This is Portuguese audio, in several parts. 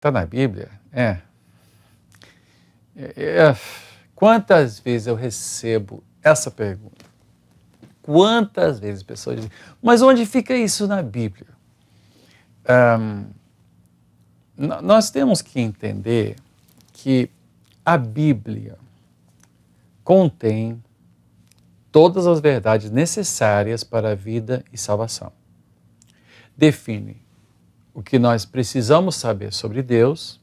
Está na Bíblia? É. é. é. Quantas vezes eu recebo essa pergunta? Quantas vezes pessoas dizem, mas onde fica isso na Bíblia? Um, nós temos que entender que a Bíblia contém todas as verdades necessárias para a vida e salvação. Define o que nós precisamos saber sobre Deus,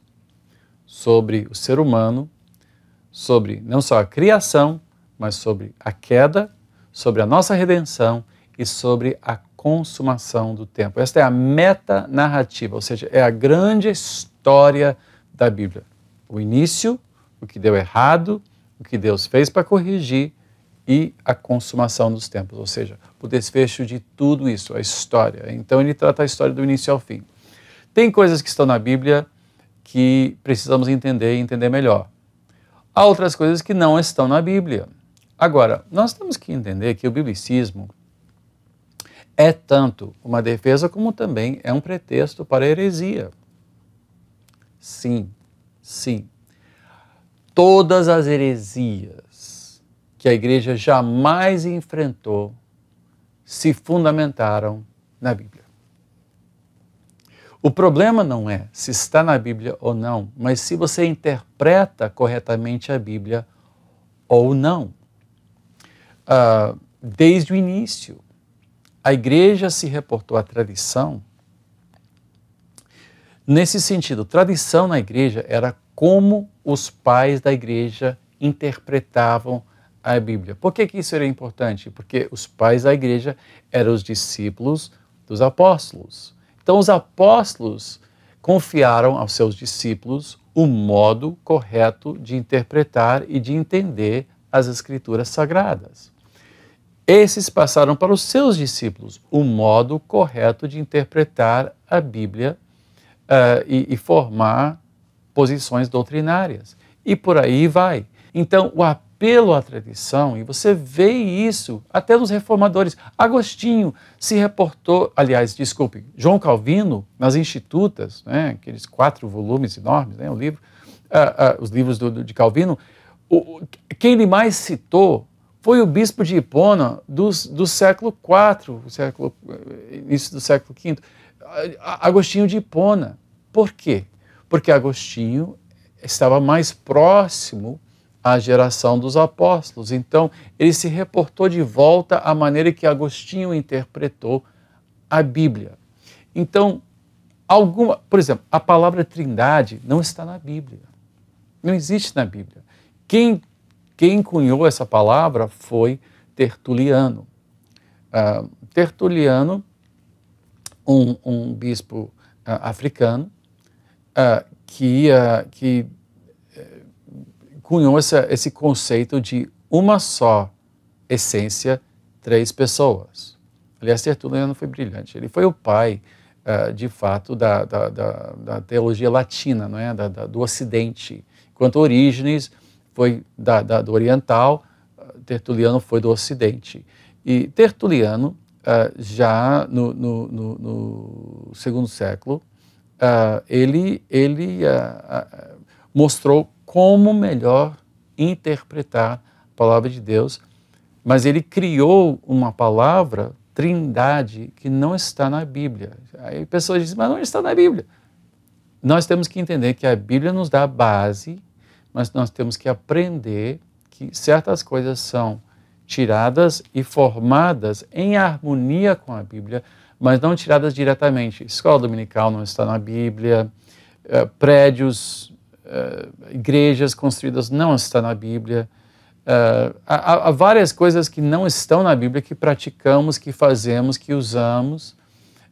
sobre o ser humano, sobre não só a criação, mas sobre a queda, sobre a nossa redenção e sobre a consumação do tempo. Esta é a meta narrativa, ou seja, é a grande história da Bíblia. O início, o que deu errado, o que Deus fez para corrigir e a consumação dos tempos, ou seja, o desfecho de tudo isso, a história. Então ele trata a história do início ao fim. Tem coisas que estão na Bíblia que precisamos entender e entender melhor. Há outras coisas que não estão na Bíblia. Agora, nós temos que entender que o biblicismo é tanto uma defesa como também é um pretexto para a heresia. Sim, sim. Todas as heresias que a igreja jamais enfrentou se fundamentaram na Bíblia. O problema não é se está na Bíblia ou não, mas se você interpreta corretamente a Bíblia ou não. Uh, desde o início, a igreja se reportou à tradição. Nesse sentido, tradição na igreja era como os pais da igreja interpretavam a Bíblia. Por que, que isso era importante? Porque os pais da igreja eram os discípulos dos apóstolos. Então, os apóstolos confiaram aos seus discípulos o modo correto de interpretar e de entender as Escrituras Sagradas. Esses passaram para os seus discípulos o modo correto de interpretar a Bíblia uh, e, e formar posições doutrinárias. E por aí vai. Então, o apelo à tradição, e você vê isso até nos reformadores. Agostinho se reportou, aliás, desculpe, João Calvino, nas Institutas, né, aqueles quatro volumes enormes, né, o livro, uh, uh, os livros do, do, de Calvino, o, quem ele mais citou foi o bispo de Hipona dos, do século IV, século, início do século V, Agostinho de Hipona. Por quê? Porque Agostinho estava mais próximo a geração dos apóstolos. Então, ele se reportou de volta à maneira que Agostinho interpretou a Bíblia. Então, alguma, por exemplo, a palavra Trindade não está na Bíblia. Não existe na Bíblia. Quem quem cunhou essa palavra foi Tertuliano. Uh, Tertuliano, um, um bispo uh, africano, uh, que, que cunhou esse, esse conceito de uma só essência, três pessoas. Aliás, Tertuliano foi brilhante. Ele foi o pai, uh, de fato, da, da, da, da, teologia latina, não é? Da, do Ocidente. Enquanto Orígenes foi do Oriental, eh, Tertuliano foi do Ocidente. E Tertuliano, uh, já no, no, no, no, segundo século, uh, ele, ele mostrou como melhor interpretar a palavra de Deus, mas ele criou uma palavra, trindade, que não está na Bíblia. Aí pessoas dizem, mas não está na Bíblia. Nós temos que entender que a Bíblia nos dá base, mas nós temos que aprender que certas coisas são tiradas e formadas em harmonia com a Bíblia, mas não tiradas diretamente. Escola dominical não está na Bíblia, eh, prédios uh, igrejas construídas não está na Bíblia. Uh, há, há, várias coisas que não estão na Bíblia que praticamos, que fazemos, que usamos.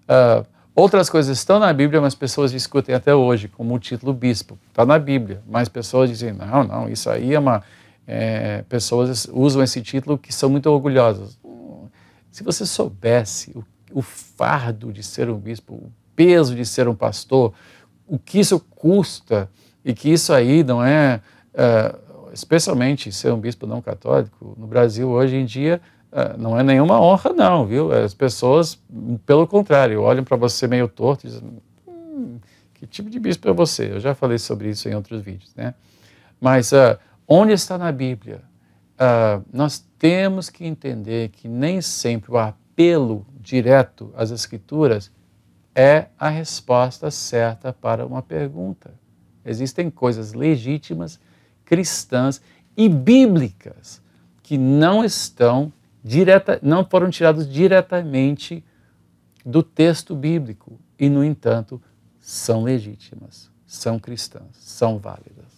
Uh, outras coisas estão na Bíblia, mas pessoas discutem até hoje, como o título bispo. Está na Bíblia, mas pessoas dizem: não, não, isso aí é uma. É, pessoas usam esse título que são muito orgulhosas. Se você soubesse o, o fardo de ser um bispo, o peso de ser um pastor, o que isso custa, e que isso aí não é, é, especialmente ser um bispo não católico no Brasil hoje em dia, é, não é nenhuma honra, não, viu? As pessoas, pelo contrário, olham para você meio torto e dizem: hum, que tipo de bispo é você? Eu já falei sobre isso em outros vídeos, né? Mas uh, onde está na Bíblia? Uh, nós temos que entender que nem sempre o apelo direto às Escrituras é a resposta certa para uma pergunta. Existem coisas legítimas, cristãs e bíblicas que não estão direta, não foram tirados diretamente do texto bíblico e, no entanto, são legítimas, são cristãs, são válidas.